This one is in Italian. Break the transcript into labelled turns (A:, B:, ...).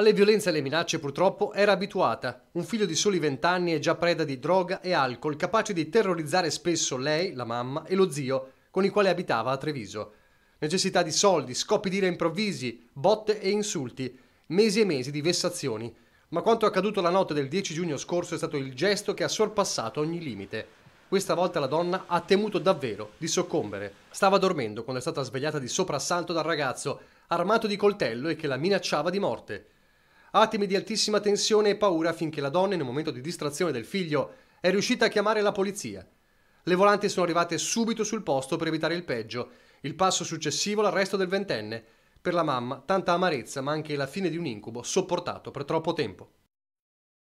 A: Alle violenze e alle minacce purtroppo era abituata. Un figlio di soli 20 anni è già preda di droga e alcol, capace di terrorizzare spesso lei, la mamma e lo zio, con i quali abitava a Treviso. Necessità di soldi, scoppi di ira improvvisi, botte e insulti, mesi e mesi di vessazioni. Ma quanto accaduto la notte del 10 giugno scorso è stato il gesto che ha sorpassato ogni limite. Questa volta la donna ha temuto davvero di soccombere. Stava dormendo quando è stata svegliata di soprassalto dal ragazzo, armato di coltello e che la minacciava di morte. Attimi di altissima tensione e paura finché la donna, in un momento di distrazione del figlio, è riuscita a chiamare la polizia. Le volanti sono arrivate subito sul posto per evitare il peggio. Il passo successivo l'arresto del ventenne. Per la mamma, tanta amarezza, ma anche la fine di un incubo sopportato per troppo tempo.